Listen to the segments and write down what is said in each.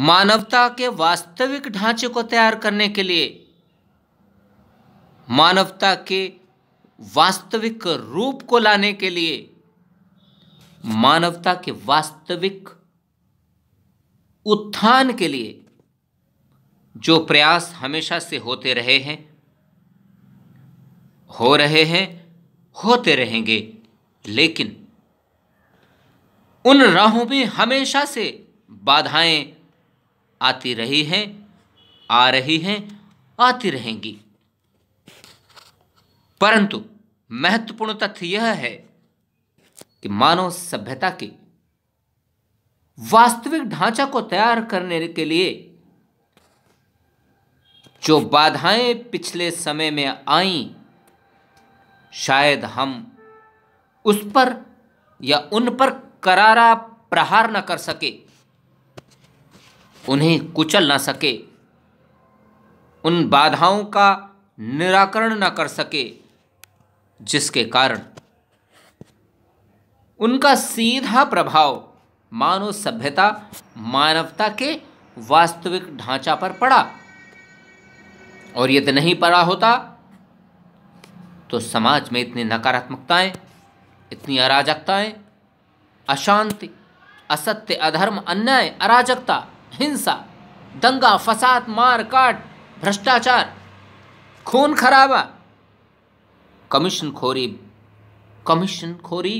मानवता के वास्तविक ढांचे को तैयार करने के लिए मानवता के वास्तविक रूप को लाने के लिए मानवता के वास्तविक उत्थान के लिए जो प्रयास हमेशा से होते रहे हैं हो रहे हैं होते रहेंगे लेकिन उन राहों में हमेशा से बाधाएं आती रही हैं आ रही हैं आती रहेंगी परंतु महत्वपूर्ण तथ्य यह है कि मानव सभ्यता के वास्तविक ढांचा को तैयार करने के लिए जो बाधाएं पिछले समय में आईं शायद हम उस पर या उन पर करारा प्रहार न कर सके उन्हें कुचल ना सके उन बाधाओं का निराकरण ना कर सके जिसके कारण उनका सीधा प्रभाव मानव सभ्यता मानवता के वास्तविक ढांचा पर पड़ा और यदि नहीं पड़ा होता तो समाज में इतनी नकारात्मकताएं इतनी अराजकताएं अशांति असत्य अधर्म अन्याय अराजकता हिंसा दंगा फसाद मार काट भ्रष्टाचार खून खराबा कमीशन खोरी कमीशन खोरी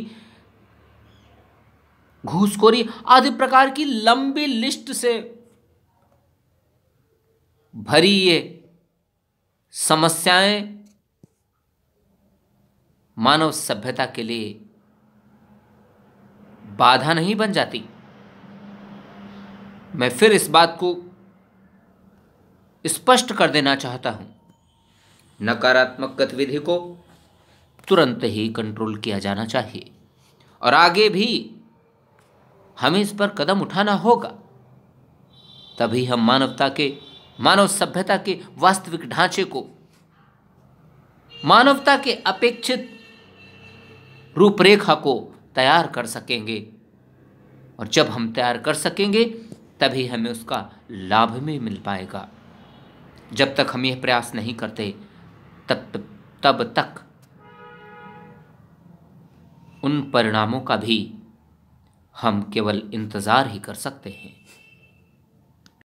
घूसखोरी आदि प्रकार की लंबी लिस्ट से भरी ये समस्याएं मानव सभ्यता के लिए बाधा नहीं बन जाती मैं फिर इस बात को स्पष्ट कर देना चाहता हूं नकारात्मक गतिविधि को तुरंत ही कंट्रोल किया जाना चाहिए और आगे भी हमें इस पर कदम उठाना होगा तभी हम मानवता के मानव सभ्यता के वास्तविक ढांचे को मानवता के अपेक्षित रूपरेखा को तैयार कर सकेंगे और जब हम तैयार कर सकेंगे तभी हमें उसका लाभ भी मिल पाएगा जब तक हम यह प्रयास नहीं करते तब तब तक उन परिणामों का भी हम केवल इंतज़ार ही कर सकते हैं